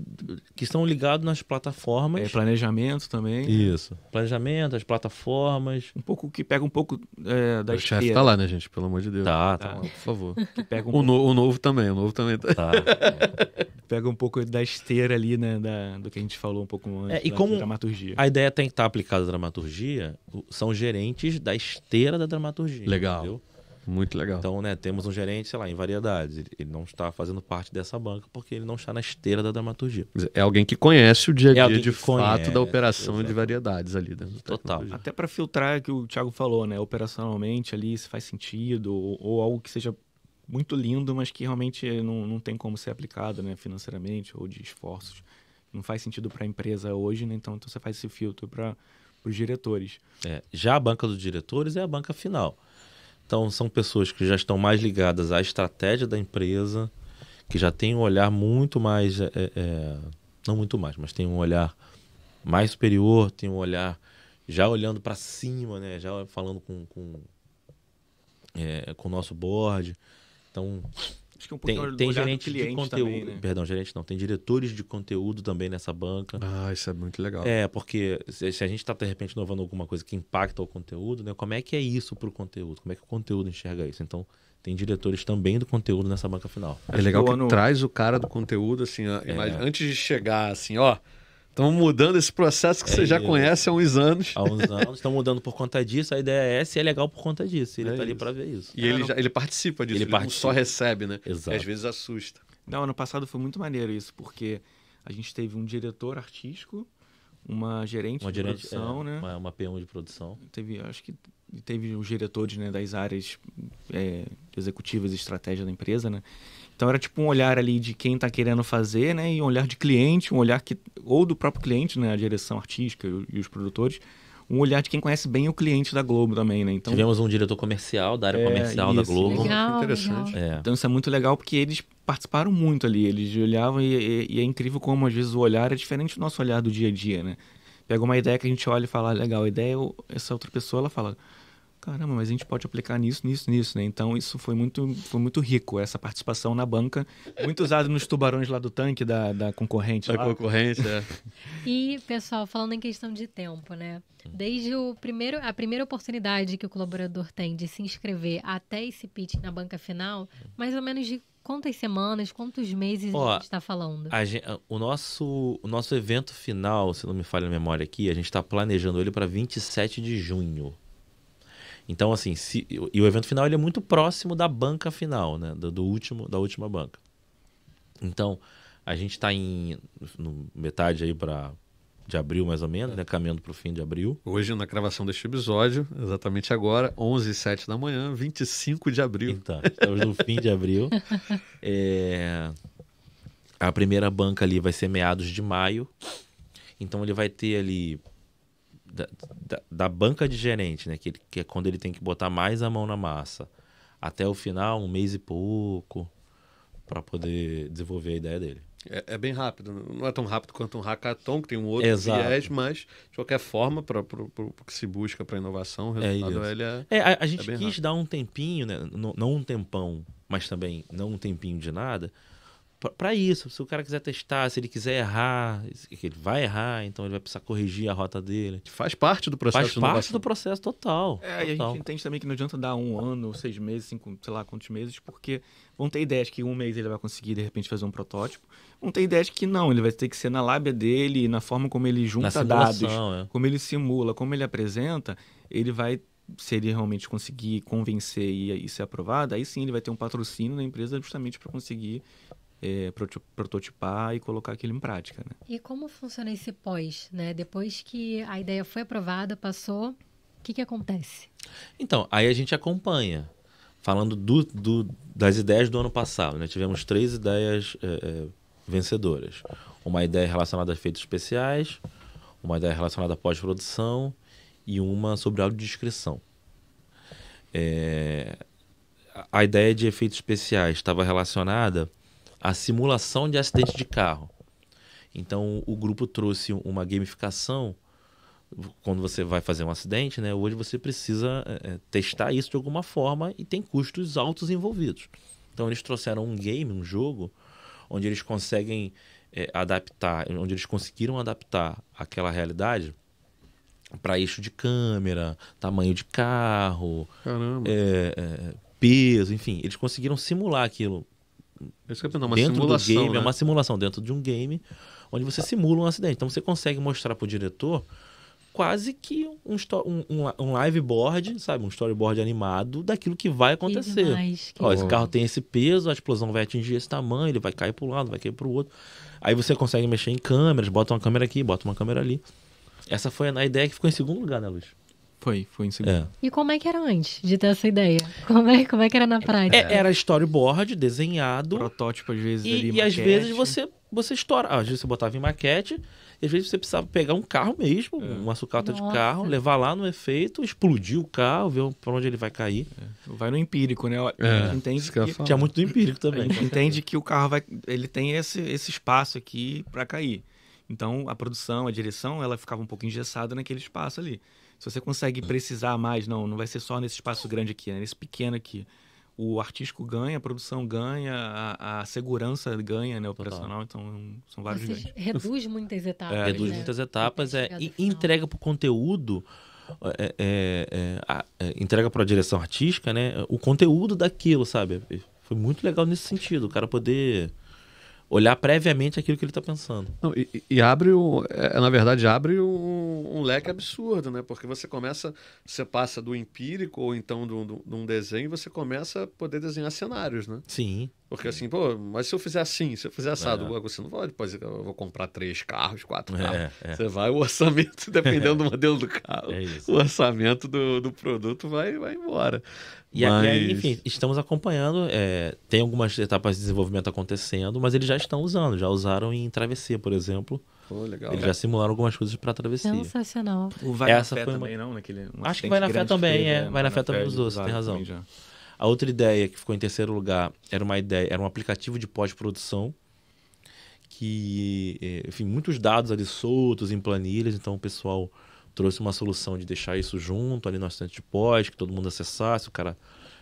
que estão ligados nas plataformas. É, planejamento também. Né? Isso. Planejamento, as plataformas. Um pouco que pega um pouco é, da O chefe tá lá, né, gente? Pelo amor de Deus. Tá, tá. tá. Por favor. Que pega um o, pouco... no, o, novo também, o novo também tá. tá. pega um pouco da esteira ali, né, da, do que a gente falou um pouco antes, é, e como dramaturgia. A ideia tem que estar tá aplicada à dramaturgia, são gerentes da esteira da dramaturgia. Legal. Entendeu? Muito legal. Então, né, temos um gerente, sei lá, em variedades. Ele, ele não está fazendo parte dessa banca porque ele não está na esteira da dramaturgia. É alguém que conhece o dia a é dia é de fato da operação de variedades ali. Total. Até para filtrar o que o Thiago falou, né? Operacionalmente ali, se faz sentido, ou, ou algo que seja muito lindo, mas que realmente não, não tem como ser aplicado né, financeiramente ou de esforços. Não faz sentido para a empresa hoje, né? Então, então você faz esse filtro para para os diretores. É, já a banca dos diretores é a banca final. Então, são pessoas que já estão mais ligadas à estratégia da empresa, que já têm um olhar muito mais. É, é, é não muito mais, mas tem um olhar mais superior, tem um olhar já olhando para cima, né? já falando com, com, é, com o nosso board. Então, Acho que um pouquinho tem, tem gerente de conteúdo, também, né? perdão, gerente não, tem diretores de conteúdo também nessa banca. Ah, isso é muito legal. É, porque se, se a gente está de repente inovando alguma coisa que impacta o conteúdo, né? Como é que é isso para o conteúdo? Como é que o conteúdo enxerga isso? Então, tem diretores também do conteúdo nessa banca final. É legal que ano... traz o cara do conteúdo assim, é. antes de chegar assim, ó, Estamos mudando esse processo que é você já é conhece há uns anos. Há uns anos, estão mudando por conta disso. A ideia é essa e é legal por conta disso. Ele está é ali para ver isso. E ele, não... já, ele participa disso, ele, ele participa. só recebe, né? Exato. E às vezes assusta. Não, ano passado foi muito maneiro isso, porque a gente teve um diretor artístico, uma gerente uma de gerente, produção, é, né? Uma, uma PM de produção. Teve, acho que teve os diretores né, das áreas é, executivas e estratégia da empresa, né? Então era tipo um olhar ali de quem está querendo fazer, né? E um olhar de cliente, um olhar que ou do próprio cliente, né? A direção artística e, os produtores, um olhar de quem conhece bem o cliente da Globo também, né? Então tivemos um diretor comercial da área é, comercial isso, da Globo, legal, interessante. É. Então isso é muito legal porque eles participaram muito ali, eles olhavam e, e, e, é incrível como às vezes o olhar é diferente do nosso olhar do dia a dia, né? Pega uma ideia que a gente olha e fala ah, legal, a ideia é essa outra pessoa ela fala caramba, mas a gente pode aplicar nisso, nisso, nisso, né? Então isso foi muito, foi muito rico, essa participação na banca, muito usado nos tubarões lá do tanque da, da concorrente. Da lá. concorrência, é. E, pessoal, falando em questão de tempo, né? Desde o primeiro, a primeira oportunidade que o colaborador tem de se inscrever até esse pitch na banca final, mais ou menos de quantas semanas, quantos meses Ó, a gente está falando? Gente, ah, o, nosso, o nosso evento final, se não me falha a memória aqui, a gente está planejando ele para 27 de junho. Então, assim, se, e o evento final ele é muito próximo da banca final, né? Do, do último, da última banca. Então, a gente está em no, metade aí para de abril, mais ou menos, né? Caminhando para o fim de abril. Hoje, na gravação deste episódio, exatamente agora, 11 e 7 da manhã, 25 de abril. Então, estamos no fim de abril. É... A primeira banca ali vai ser meados de maio. Então, ele vai ter ali da, da, banca de gerente, né? Que, ele, que é quando ele tem que botar mais a mão na massa. Até o final, um mês e pouco, para poder desenvolver a ideia dele. É, é, bem rápido, não é tão rápido quanto um hackathon, que tem um outro Exato. viés, mas de qualquer forma, para o que se busca para inovação, o é resultado é, ele é, é a, a, é gente é quis rápido. dar um tempinho, né? não, não um tempão, mas também não um tempinho de nada, para isso. Se o cara quiser testar, se ele quiser errar, ele vai errar, então ele vai precisar corrigir a rota dele. Faz parte do processo. Faz parte do processo total. É, total. a gente entende também que não adianta dar um ano, seis meses, cinco, sei lá quantos meses, porque vão ter ideias que um mês ele vai conseguir, de repente, fazer um protótipo. Vão ter ideias que não, ele vai ter que ser na lábia dele, na forma como ele junta dados, é. como ele simula, como ele apresenta, ele vai se ele realmente conseguir convencer e, e ser aprovado, aí sim ele vai ter um patrocínio na empresa justamente para conseguir é, prototipar e colocar aquilo em prática. Né? E como funciona esse pós? Né? Depois que a ideia foi aprovada, passou, o que, que acontece? Então, aí a gente acompanha. Falando do, do, das ideias do ano passado, né? tivemos três ideias é, é vencedoras. Uma ideia relacionada a efeitos especiais, uma ideia relacionada à pós-produção e uma sobre audiodescrição. É, a ideia de efeitos especiais estava relacionada a simulação de acidente de carro. Então o grupo trouxe uma gamificação. Quando você vai fazer um acidente, né? Hoje você precisa é, testar isso de alguma forma e tem custos altos envolvidos. Então eles trouxeram um game, um jogo, onde eles conseguem é, adaptar, onde eles conseguiram adaptar aquela realidade para eixo de câmera, tamanho de carro, é, é, peso, enfim, eles conseguiram simular aquilo dentro simulação, do game, é né? é uma simulação dentro de um game onde você simula um acidente. Então você consegue mostrar para o diretor quase que um, um, um live board, sabe? Um storyboard animado daquilo que vai acontecer. Que demais, que Ó, esse carro tem esse peso, a explosão vai atingir esse tamanho, ele vai cair para um lado, vai cair para o outro. Aí você consegue mexer em câmeras, bota uma câmera aqui, bota uma câmera ali. Essa foi a ideia que ficou em segundo lugar, né, Luiz? Foi, foi em segundo. É. E como é que era antes de ter essa ideia? Como é, como é que era na é, prática? É, era storyboard, desenhado. Protótipo, às vezes, E, ali, e às vezes você, você estoura. Às vezes você botava em maquete, às vezes você precisava pegar um carro mesmo, é. uma sucata Nossa. de carro, levar lá no efeito, explodir o carro, ver para onde ele vai cair. É. Vai no empírico, né? É. Entende que, que tinha muito do empírico também. entende que o carro vai, ele tem esse, esse espaço aqui para cair. Então a produção, a direção, ela ficava um pouco engessada naquele espaço ali. Se você consegue precisar mais, não, não vai ser só nesse espaço grande aqui, né? nesse pequeno aqui. O artístico ganha, a produção ganha, a, a segurança ganha, né? Operacional, então são vários ganhos. Reduz muitas etapas. É, né? reduz né? muitas etapas, é, e entrega para o conteúdo. É, é, é, a, é, entrega para a direção artística, né? O conteúdo daquilo, sabe? Foi muito legal nesse sentido, o cara poder olhar previamente aquilo que ele está pensando. Não, e, e, abre, o, é, na verdade, abre um, um, leque absurdo, né? Porque você começa, você passa do empírico ou então de um desenho, você começa a poder desenhar cenários, né? Sim, porque assim, pô, mas se eu fizer assim, se eu fizer assado, é. você não pode, depois eu vou comprar três carros, quatro é, carros. É, é. Você vai, o orçamento, dependendo do modelo do carro, é o orçamento do, do produto vai, vai embora. E mas... enfim, estamos acompanhando, é, tem algumas etapas de desenvolvimento acontecendo, mas eles já estão usando, já usaram em travessia, por exemplo. Pô, legal. Eles já simularam algumas coisas para travessia. Sensacional. O Vai Essa na Fé foi uma... também, não? Naquele, um Acho que Vai na Fé também, é. Né? Vai na Fé também os dois. tem razão. A outra ideia que ficou em terceiro lugar era uma ideia, era um aplicativo de pós-produção que, eh, enfim, muitos dados ali soltos em planilhas, então o pessoal trouxe uma solução de deixar isso junto ali no assistente de pós, que todo mundo acessasse, o cara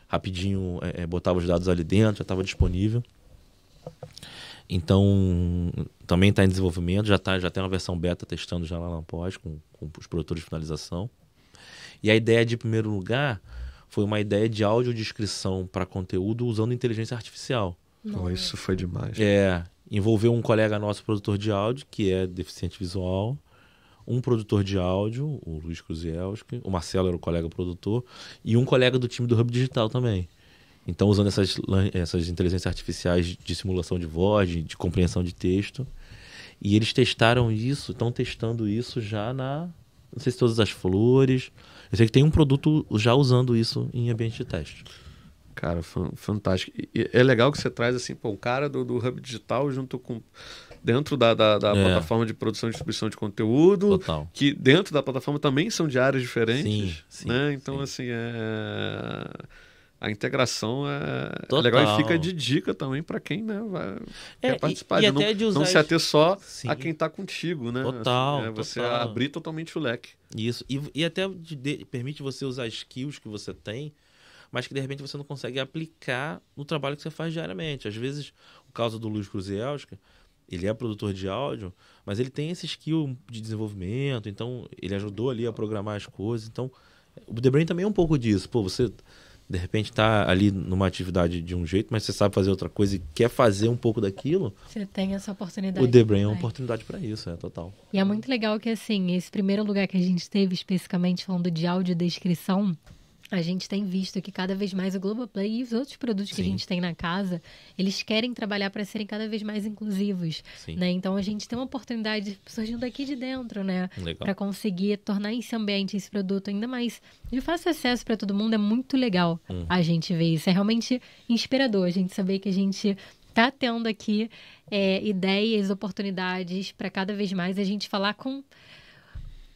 rapidinho é, botava os dados ali dentro, já estava disponível. Então, também está em desenvolvimento, já, tá, já tem uma versão beta testando já lá na pós, com, com os produtores de finalização. E a ideia de, primeiro lugar, foi uma ideia de audiodescrição para conteúdo usando inteligência artificial. Nossa. Oh, isso foi demais. É, envolveu um colega nosso produtor de áudio, que é deficiente visual, um produtor de áudio, o Luiz Cruzielski, o Marcelo era o colega produtor, e um colega do time do Hub Digital também. Então, usando essas, essas inteligências artificiais de simulação de voz, de, de compreensão de texto, e eles testaram isso, estão testando isso já na não sei se todas as flores. Eu sei que tem um produto já usando isso em ambiente de teste. Cara, fantástico. E é legal que você traz assim, pô, um cara do, do Hub Digital junto com. Dentro da, da, da é. plataforma de produção e distribuição de conteúdo. Total. Que dentro da plataforma também são de áreas diferentes. Sim, sim, né? Então, sim. assim, é a integração é, é, Total. legal e fica de dica também para quem né, vai, é, quer participar. E, e não, não se ater só sim. a quem está contigo, né? Total. Assim, é, você total. abrir totalmente o leque. Isso. E, e até de, permite você usar skills que você tem, mas que de repente você não consegue aplicar no trabalho que você faz diariamente. Às vezes, o caso do Luiz Cruzielska, ele é produtor de áudio, mas ele tem esse skill de desenvolvimento, então ele ajudou ali a programar as coisas. Então, o The Brain também é um pouco disso. Pô, você de repente está ali numa atividade de um jeito, mas você sabe fazer outra coisa e quer fazer um pouco daquilo. Você tem essa oportunidade. O The Brain é uma oportunidade para isso, é total. E é muito legal que assim, esse primeiro lugar que a gente teve especificamente falando de audiodescrição, a gente tem visto que cada vez mais o Globoplay e os outros produtos Sim. que a gente tem na casa, eles querem trabalhar para serem cada vez mais inclusivos, Sim. né? Então a gente tem uma oportunidade surgindo aqui de dentro, né? Para conseguir tornar esse ambiente, esse produto ainda mais de fácil acesso para todo mundo, é muito legal uhum. a gente ver isso. É realmente inspirador a gente saber que a gente tá tendo aqui é, ideias, oportunidades para cada vez mais a gente falar com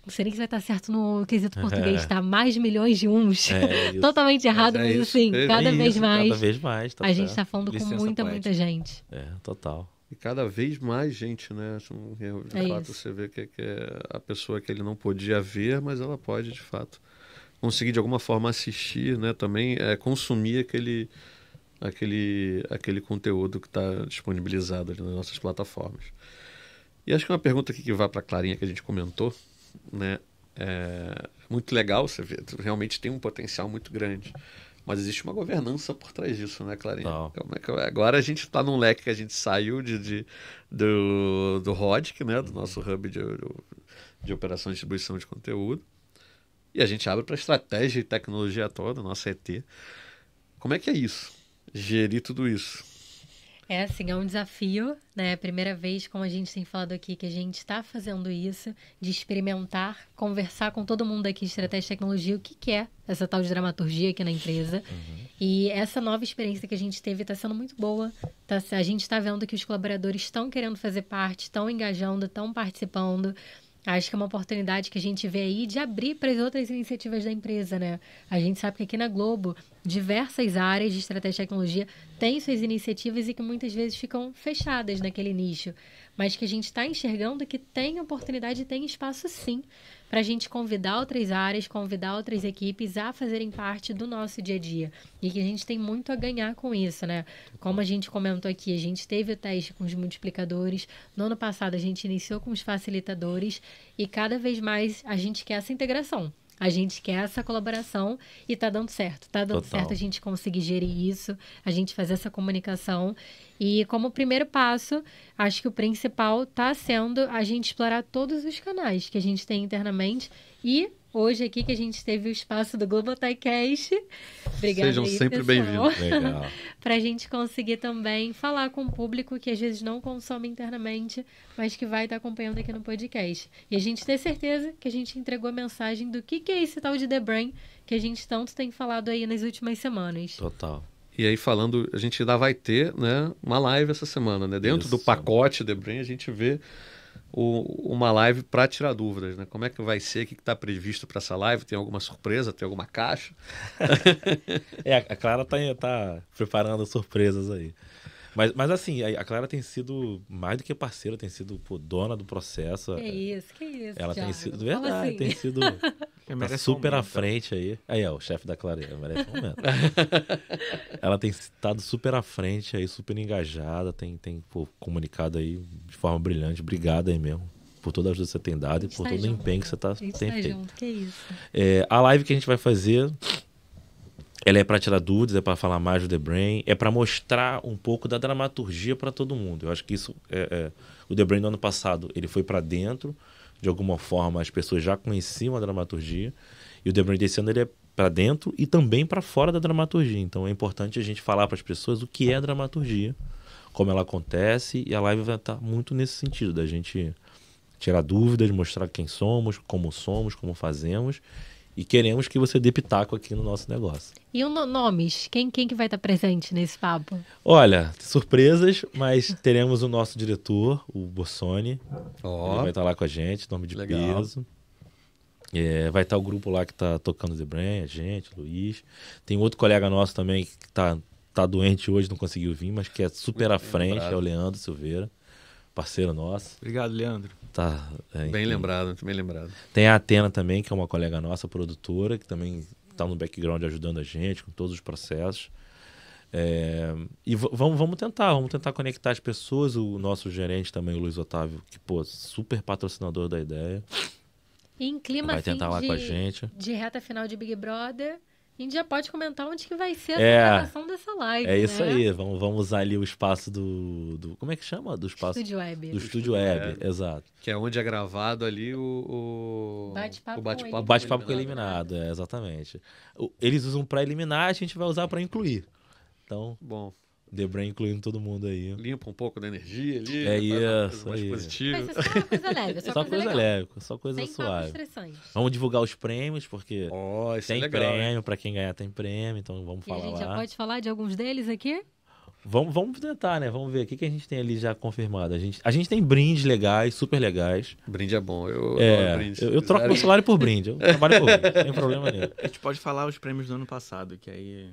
não sei nem se vai estar certo no quesito português, está tá? Mais milhões de uns. É, Totalmente errado, mas, é mas assim, é cada isso, vez mais. Cada vez mais. Tá a certo. gente está falando Licença com muita, poética. muita gente. É, total. E cada vez mais gente, né? De é fato, isso. você vê que, que é a pessoa que ele não podia ver, mas ela pode, de fato, conseguir de alguma forma assistir, né? Também é, consumir aquele, aquele, aquele conteúdo que está disponibilizado ali nas nossas plataformas. E acho que uma pergunta aqui que vai para a Clarinha que a gente comentou, né? É muito legal, você vê, realmente tem um potencial muito grande. Mas existe uma governança por trás disso, né, Clarinha? É, é agora a gente está num leque que a gente saiu de, de do, do RODIC, né, do uhum. nosso hub de, de operação e distribuição de conteúdo, e a gente abre para estratégia e tecnologia toda, nossa ET. Como é que é isso? Gerir tudo isso? É assim, é um desafio, né? É primeira vez, como a gente tem falado aqui, que a gente está fazendo isso, de experimentar, conversar com todo mundo aqui de estratégia e tecnologia, o que, que é essa tal de dramaturgia aqui na empresa. Uhum. E essa nova experiência que a gente teve está sendo muito boa. Tá, a gente está vendo que os colaboradores estão querendo fazer parte, estão engajando, estão participando. Acho que é uma oportunidade que a gente vê aí de abrir para as outras iniciativas da empresa, né? A gente sabe que aqui na Globo, diversas áreas de estratégia e tecnologia têm suas iniciativas e que muitas vezes ficam fechadas naquele nicho, mas que a gente está enxergando que tem oportunidade e tem espaço sim para a gente convidar outras áreas, convidar outras equipes a fazerem parte do nosso dia a dia. E que a gente tem muito a ganhar com isso, né? Como a gente comentou aqui, a gente teve o teste com os multiplicadores, no ano passado a gente iniciou com os facilitadores e cada vez mais a gente quer essa integração. A gente quer essa colaboração e tá dando certo. Tá dando Total. certo a gente conseguir gerir isso, a gente fazer essa comunicação. E como primeiro passo, acho que o principal tá sendo a gente explorar todos os canais que a gente tem internamente. E hoje aqui que a gente teve o espaço do Global Taicast, Obrigada, Sejam sempre bem-vindos. Para a gente conseguir também falar com o público que às vezes não consome internamente, mas que vai estar acompanhando aqui no podcast. E a gente ter certeza que a gente entregou a mensagem do que, que é esse tal de The Brain que a gente tanto tem falado aí nas últimas semanas. Total. E aí falando, a gente ainda vai ter né, uma live essa semana, né? Dentro Isso. do pacote The Brain, a gente vê o, uma live para tirar dúvidas, né? Como é que vai ser? O que está previsto para essa live? Tem alguma surpresa? Tem alguma caixa? é, a Clara está tá preparando surpresas aí. Mas, mas assim, a Clara tem sido mais do que parceira, tem sido pô, dona do processo. Que isso, que isso. Ela Thiago. tem sido, verdade, assim? tem sido tá super um à frente aí. Aí, ó, o chefe da Clara, merece um momento. ela tem estado super à frente aí, super engajada, tem, tem pô, comunicado aí de forma brilhante. Obrigado aí mesmo por toda a ajuda que você tem dado e por tá todo o empenho que você está tem tá feito. Junto, que isso. É, a live que a gente vai fazer ela é para tirar dúvidas, é para falar mais do The Brain, é para mostrar um pouco da dramaturgia para todo mundo. Eu acho que isso é, é... o The Brain no ano passado ele foi para dentro, de alguma forma as pessoas já conheciam a dramaturgia e o The Brain desse ano ele é para dentro e também para fora da dramaturgia. Então é importante a gente falar para as pessoas o que é a dramaturgia, como ela acontece e a live vai estar tá muito nesse sentido da gente tirar dúvidas, mostrar quem somos, como somos, como fazemos e queremos que você dê pitaco aqui no nosso negócio. E o nomes? Quem, quem que vai estar presente nesse papo? Olha, surpresas, mas teremos o nosso diretor, o Bossoni. Oh. Ele vai estar lá com a gente, nome de Legal. peso. É, vai estar o grupo lá que está tocando The Brand, a gente, o Luiz. Tem outro colega nosso também que está tá doente hoje, não conseguiu vir, mas que é super Muito à frente, lembrado. é o Leandro Silveira, parceiro nosso. Obrigado, Leandro tá é, bem lembrado, bem lembrado. Tem a Atena também, que é uma colega nossa, produtora, que também está no background ajudando a gente com todos os processos. É, e vamos, vamos tentar, vamos tentar conectar as pessoas, o nosso gerente também, o Luiz Otávio, que, pô, super patrocinador da ideia. E em clima Vai tentar lá de, com a gente. De reta final de Big Brother, a gente já pode comentar onde que vai ser a é. gravação é, dessa live. É isso né? aí, vamos, vamos usar ali o espaço do, do. Como é que chama? Do espaço. Estúdio Web. Do Estúdio Web, é. exato. Que é onde é gravado ali o. o bate-papo bate com, bate com eliminado. eliminado, é, exatamente. Eles usam para eliminar, a gente vai usar para incluir. Então. Bom. The incluindo todo mundo aí. Limpa um pouco da energia ali. É né? isso. Mais é positivo. Mas é só coisa leve. É só, só coisa, coisa leve, só coisa Sem suave. Vamos divulgar os prêmios, porque oh, tem é legal, prêmio, para quem ganhar tem prêmio, então vamos e falar. A gente lá. já pode falar de alguns deles aqui? Vamos, vamos tentar, né? Vamos ver o que, que a gente tem ali já confirmado. A gente, a gente tem brindes legais, super legais. Brinde é bom. Eu, é, brinde. eu, eu troco meu salário por brinde. Eu trabalho por brinde, não tem problema nenhum. A gente pode falar os prêmios do ano passado, que aí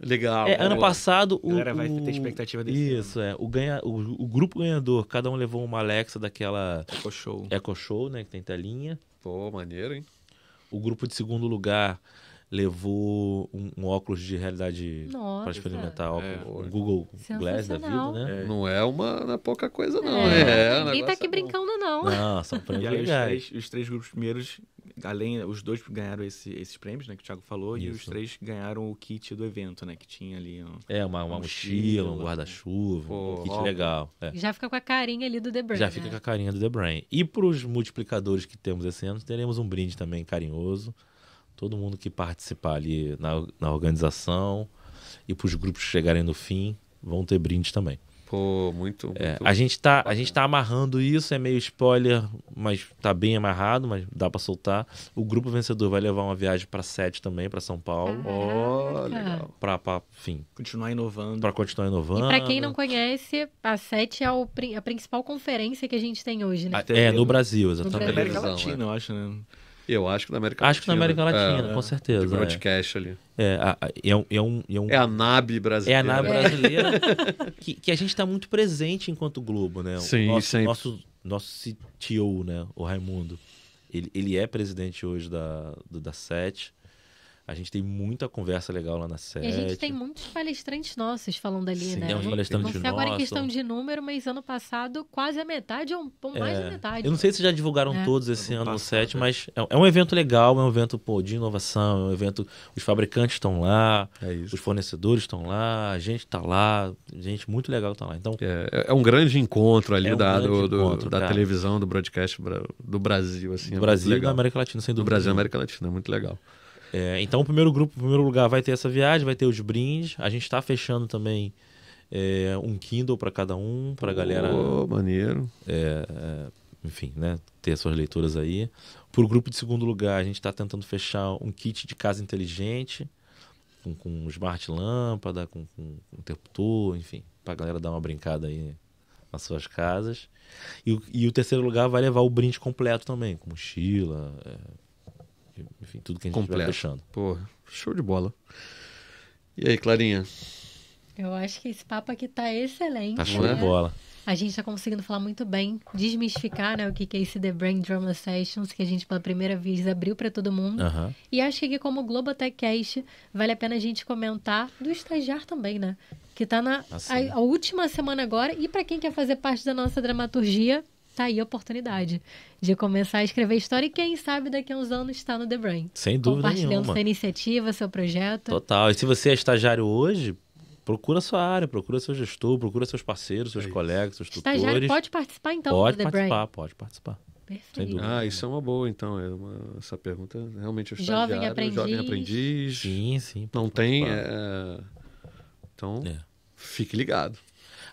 Legal. É, ano passado. O, galera vai ter expectativa desse. Isso, ano. é. O, ganha, o, o, grupo ganhador, cada um levou uma Alexa daquela. Eco Show. Eco Show, né? Que tem telinha. Pô, maneiro, hein? O grupo de segundo lugar levou um, um óculos de realidade para experimentar é. óculos, é. Google Glass da vida, né? É. Não é uma, não é pouca coisa não, é. é Ninguém tá aqui é brincando não. Não, são prêmios Os os três grupos primeiros além, os dois ganharam esse, esses prêmios, né, que o Thiago falou, Isso. e os três ganharam o kit do evento, né, que tinha ali. Um, é, uma, uma, mochila, um guarda-chuva, um kit ó, legal. É. Já fica com a carinha ali do The Brain. Já né? fica com a carinha do The Brain. E para os multiplicadores que temos esse ano, teremos um brinde também carinhoso. Todo mundo que participar ali na, na organização e para os grupos chegarem no fim, vão ter brinde também. Pô, muito. É, muito é, a, gente tá, a gente tá amarrando isso, é meio spoiler, mas tá bem amarrado, mas dá para soltar. O grupo vencedor vai levar uma viagem para sete também, para São Paulo. Ó, oh, legal. Pra, pra, enfim. Continuar inovando. Para continuar inovando. E pra quem não conhece, a sete é o, a principal conferência que a gente tem hoje, né? Até é, no Brasil, exatamente. No Brasil. América Latina, eu acho, né? Eu acho que na América acho Latina. Acho que na América é. Latina, é, com certeza. É. broadcast é. ali. É, é, um, é, um, é, um, é a NAB brasileira. É a NAB brasileira que, que, a gente está muito presente enquanto Globo, né? Sim, nosso, Nosso, nosso CTO, né? O Raimundo. Ele, ele é presidente hoje da, do, da SET. A gente tem muita conversa legal lá na sede. E a gente tem muitos palestrantes nossos falando ali, Sim, né? Tem uns palestrantes não sei agora é questão de número, mas ano passado quase a metade ou mais é. metade. Eu não sei se já divulgaram é. todos esse ano no set, mas é, é, um evento legal, é um evento pô, de inovação, é um evento. Os fabricantes estão lá, é os fornecedores estão lá, a gente está lá, gente muito legal está lá. Então, é, é, um grande encontro ali um da, do, encontro, da televisão, do broadcast do Brasil, assim. Do Brasil e da América Latina, sem dúvida. Do Brasil e América Latina, é muito legal. É, então, o primeiro grupo, o primeiro lugar, vai ter essa viagem, vai ter os brindes. A gente está fechando também é, um Kindle para cada um, para a galera. Oh, maneiro. É, é, enfim, né? Ter suas leituras aí. Para o grupo de segundo lugar, a gente está tentando fechar um kit de casa inteligente, com, com smart lâmpada, com, com interruptor, enfim, para a galera dar uma brincada aí nas suas casas. E, e, o terceiro lugar vai levar o brinde completo também, com mochila, é, enfim, tudo que a gente Completo. vai deixando. Pô, show de bola. E aí, Clarinha? Eu acho que esse papo aqui tá excelente. Tá show né? de bola. A gente está conseguindo falar muito bem, desmistificar né, o que é esse The Brain Drama Sessions, que a gente pela primeira vez abriu para todo mundo. Uhum. E acho que aqui, como Globo Techcast, vale a pena a gente comentar do estagiar também, né? Que está na assim. a, a última semana agora. E para quem quer fazer parte da nossa dramaturgia, tá aí a oportunidade de começar a escrever história e quem sabe daqui a uns anos está no The Brain. Sem dúvida Compartilhando nenhuma. sua iniciativa, seu projeto. Total. E se você é estagiário hoje, procura sua área, procura seu gestor, procura seus parceiros, seus é colegas, seus tutores. Estagiário pode participar então pode do The Brain. Pode participar, pode participar. Perfeito. Ah, isso é uma boa, então. É uma, essa pergunta realmente eu jovem aprendiz. jovem aprendiz. Sim, sim. Não tem. É... Então, é. fique ligado.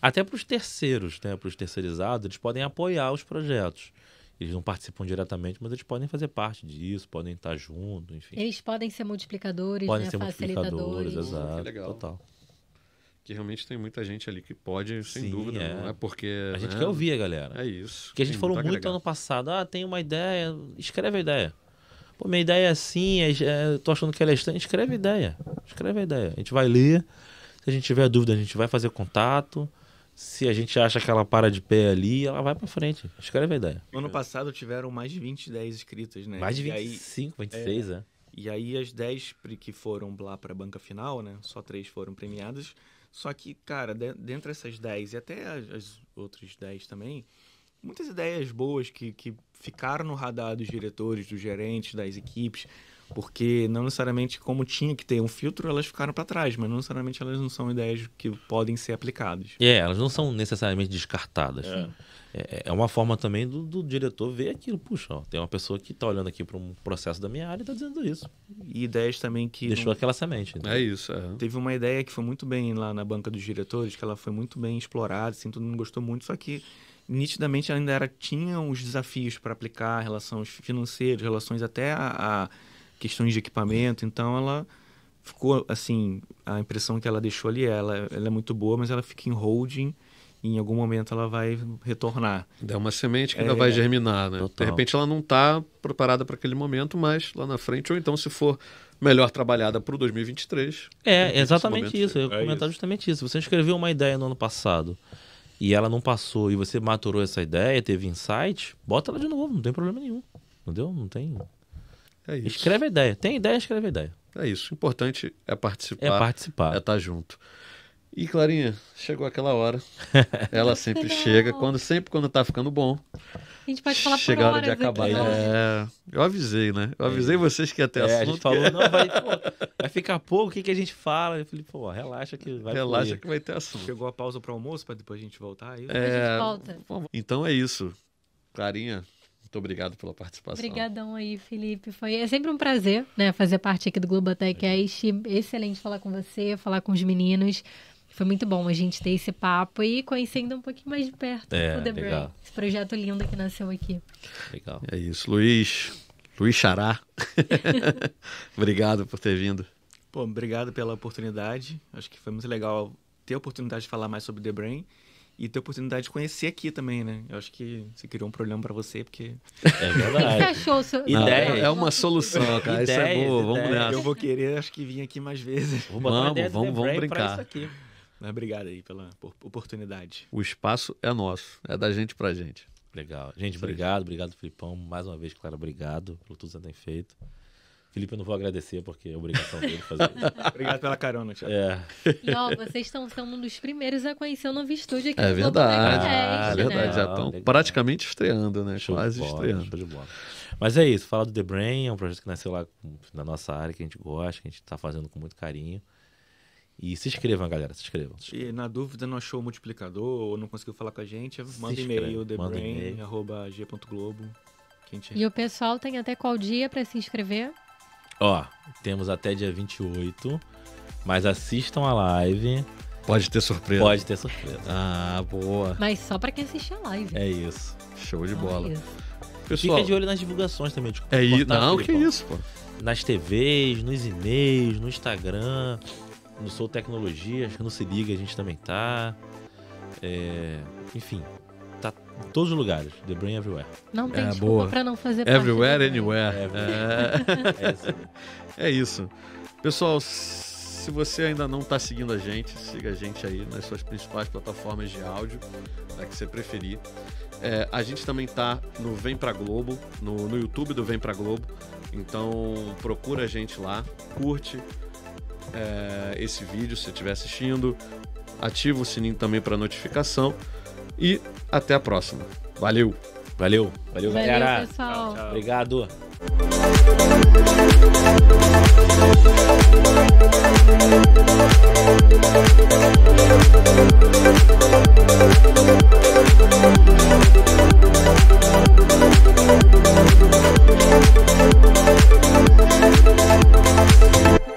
Até para os terceiros, né? para os terceirizados, eles podem apoiar os projetos. Eles não participam diretamente, mas eles podem fazer parte disso, podem estar junto, enfim. Eles podem ser multiplicadores, podem né? ser facilitadores. Multiplicadores, exato, que total. Que realmente tem muita gente ali que pode, sem Sim, dúvida, é. não é porque... A gente né? quer ouvir a galera. É isso. Porque a gente falou tá muito agregar. ano passado, ah, tem uma ideia, escreve a ideia. Pô, minha ideia é assim, é, é, tô achando que ela é estranha. Escreve a ideia, escreve a ideia. A gente vai ler, se a gente tiver dúvida, a gente vai fazer contato se a gente acha que ela para de pé ali, ela vai para frente. Acho que era a ideia. ano passado tiveram mais de 20, 10 inscritas, né? Mais de 25, e aí, 26, é, é. E aí as 10 que foram lá para a banca final, né? Só três foram premiadas. Só que, cara, de, dentre essas 10 e até as, as outras 10 também, muitas ideias boas que, que ficaram no radar dos diretores, dos gerentes, das equipes porque não necessariamente, como tinha que ter um filtro, elas ficaram para trás, mas não necessariamente elas não são ideias que podem ser aplicadas. É, elas não são necessariamente descartadas. É, é, é, é uma forma também do, do, diretor ver aquilo. Puxa, ó, tem uma pessoa que está olhando aqui para um processo da minha área e está dizendo isso. E ideias também que. Deixou não... aquela semente. Né? É isso. É. Teve uma ideia que foi muito bem lá na banca dos diretores, que ela foi muito bem explorada, assim, todo mundo gostou muito, só que nitidamente ainda era, tinha os desafios para aplicar, relações financeiras, relações até a, a questões de equipamento. Então ela ficou assim, a impressão que ela deixou ali, ela, ela é muito boa, mas ela fica em holding em algum momento ela vai retornar. Dá é uma semente que ainda vai é. germinar, né? Total. De repente ela não está preparada para aquele momento, mas lá na frente, ou então se for melhor trabalhada para o 2023. É, exatamente isso. Eu é ia é comentar isso. justamente isso. Você escreveu uma ideia no ano passado e ela não passou e você maturou essa ideia, teve insight, bota ela de novo, não tem problema nenhum. Entendeu? Não tem é isso. Escreve a ideia. Tem ideia, escreve a ideia. É isso. O importante é participar. É participar. É estar tá junto. E Clarinha, chegou aquela hora. Ela sempre chega, quando sempre quando tá ficando bom. A gente pode falar Chega a hora de acabar. Aqui, né? é, eu avisei, né? Eu avisei é. vocês que ia ter é, assunto. A gente falou, não, vai, pô, vai ficar pouco, o que, que a gente fala? Eu falei, pô, relaxa que vai Relaxa fluir. que vai ter assunto. Chegou a pausa para almoço para depois a gente voltar? Aí é, é, a gente volta. Então é isso. Clarinha, muito obrigado pela participação. Obrigadão aí, Felipe. Foi é sempre um prazer, né, fazer parte aqui do Globo Techcast. É. Excelente falar com você, falar com os meninos. Foi muito bom a gente ter esse papo e conhecendo um pouquinho mais de perto é, o The Brain, esse projeto lindo que nasceu aqui. Legal. É isso, Luiz. Luiz Xará. obrigado por ter vindo. Bom, obrigado pela oportunidade. Acho que foi muito legal ter a oportunidade de falar mais sobre The Brain e ter a oportunidade de conhecer aqui também, né? Eu acho que você criou um problema para você, porque. É verdade. O achou ideia. É, é uma solução, cara. Ideias, isso é boa, vamos ideias. nessa. Eu vou querer, acho que vim aqui mais vezes. Vamos, vamos, vamos, vamos brincar. Mas obrigado aí pela oportunidade. O espaço é nosso, é da gente pra gente. Legal. Gente, obrigado, obrigado, Filipão. Mais uma vez, claro obrigado por tudo que você tem feito. Felipe, eu não vou agradecer, porque é obrigação dele fazer isso. Obrigado pela carona, Thiago. É. E, ó, vocês estão sendo um dos primeiros a conhecer o novo estúdio aqui. É no né, verdade. Ah, é, é verdade. Né? Já estão ah, praticamente estreando, né? Show Quase bola, estreando. Show de bola. Mas é isso. Falar do The Brain é um projeto que nasceu lá na nossa área, que a gente gosta, que a gente está fazendo com muito carinho. E se inscrevam, galera, se inscrevam. Se inscrevam. E na dúvida não achou o multiplicador ou não conseguiu falar com a gente, mande manda e-mail, thebrain.g.globo. e o pessoal tem até qual dia para se inscrever? Ó, temos até dia 28, mas assistam a live. Pode ter surpresa. Pode ter surpresa. Ah, boa. Mas só para quem assistir a live. É isso. Show de só bola. Isso. Pessoal, Fica de olho nas divulgações também. de é isso. Não, que isso, pô. Nas TVs, nos e-mails, no Instagram, no Sou Tecnologia, acho que não se liga, a gente também tá. É... Enfim, em todos os lugares. The Brain Everywhere. Não tem é, desculpa boa. pra não fazer Everywhere, anywhere. É, é. é isso. Pessoal, se você ainda não está seguindo a gente, siga a gente aí nas suas principais plataformas de áudio, né, que você preferir. É, a gente também tá no Vem Pra Globo, no, no YouTube do Vem Pra Globo. Então procura a gente lá, curte é, esse vídeo se estiver assistindo, ativa o sininho também para notificação e até a próxima. Valeu! Valeu, valeu, valeu galera. Pessoal. Tchau, tchau. Obrigado.